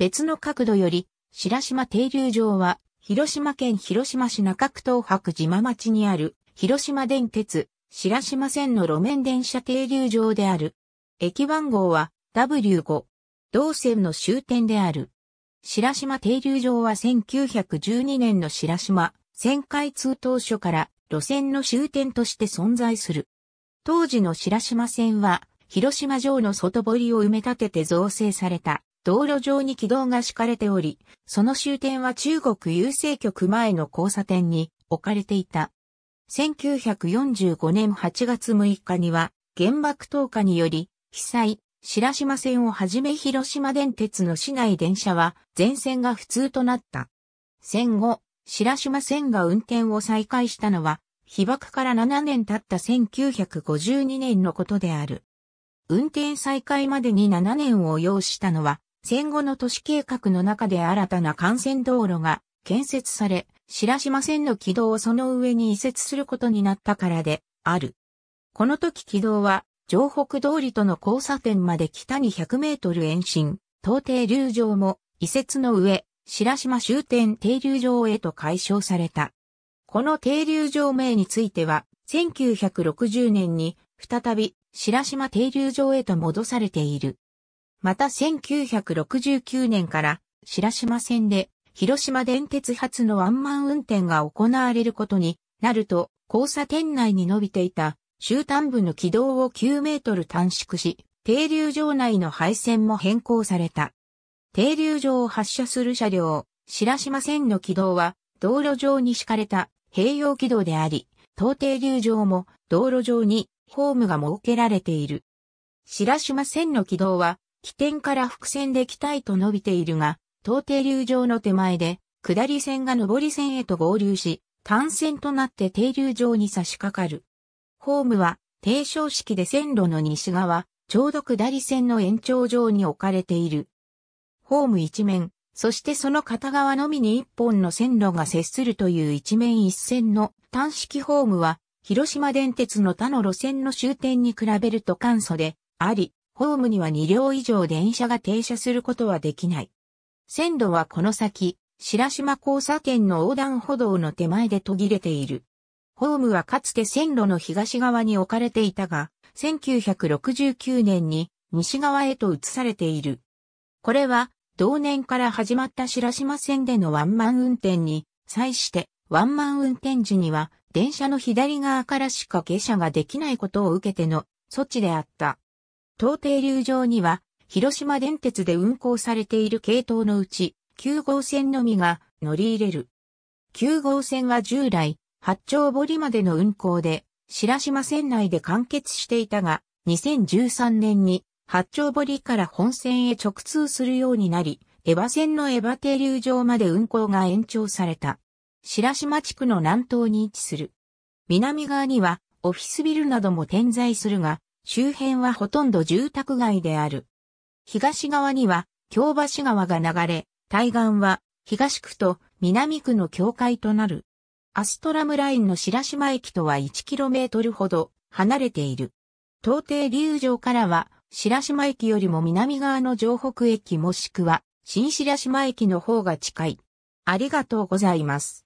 別の角度より、白島停留場は、広島県広島市中区東白島町にある、広島電鉄、白島線の路面電車停留場である。駅番号は W5。同線の終点である。白島停留場は1912年の白島、旋回通当初から路線の終点として存在する。当時の白島線は、広島城の外堀を埋め立てて造成された道路上に軌道が敷かれており、その終点は中国郵政局前の交差点に置かれていた。1945年8月6日には原爆投下により被災、白島線をはじめ広島電鉄の市内電車は全線が普通となった。戦後、白島線が運転を再開したのは被爆から7年経った1952年のことである。運転再開までに7年を要したのは、戦後の都市計画の中で新たな幹線道路が建設され、白島線の軌道をその上に移設することになったからである。この時軌道は、城北通りとの交差点まで北に100メートル延伸、東停留場も移設の上、白島終点停留場へと解消された。この停留場名については、1960年に再び白島停留場へと戻されている。また1969年から白島線で広島電鉄発のワンマン運転が行われることになると交差点内に伸びていた終端部の軌道を9メートル短縮し、停留場内の配線も変更された。停留場を発車する車両、白島線の軌道は道路上に敷かれた併用軌道であり、当停留場も道路上にホームが設けられている。白島線の軌道は起点から伏線で北へと伸びているが、東停留場の手前で、下り線が上り線へと合流し、単線となって停留場に差し掛かる。ホームは、定床式で線路の西側、ちょうど下り線の延長上に置かれている。ホーム一面、そしてその片側のみに一本の線路が接するという一面一線の単式ホームは、広島電鉄の他の路線の終点に比べると簡素であり、ホームには2両以上電車が停車することはできない。線路はこの先、白島交差点の横断歩道の手前で途切れている。ホームはかつて線路の東側に置かれていたが、1969年に西側へと移されている。これは、同年から始まった白島線でのワンマン運転に、際してワンマン運転時には電車の左側からしか下車ができないことを受けての措置であった。東停留場には、広島電鉄で運行されている系統のうち、9号線のみが乗り入れる。9号線は従来、八丁堀までの運行で、白島線内で完結していたが、2013年に八丁堀から本線へ直通するようになり、エヴァ線のエヴァ停留場まで運行が延長された。白島地区の南東に位置する。南側にはオフィスビルなども点在するが、周辺はほとんど住宅街である。東側には京橋川が流れ、対岸は東区と南区の境界となる。アストラムラインの白島駅とは 1km ほど離れている。東帝流城からは白島駅よりも南側の城北駅もしくは新白島駅の方が近い。ありがとうございます。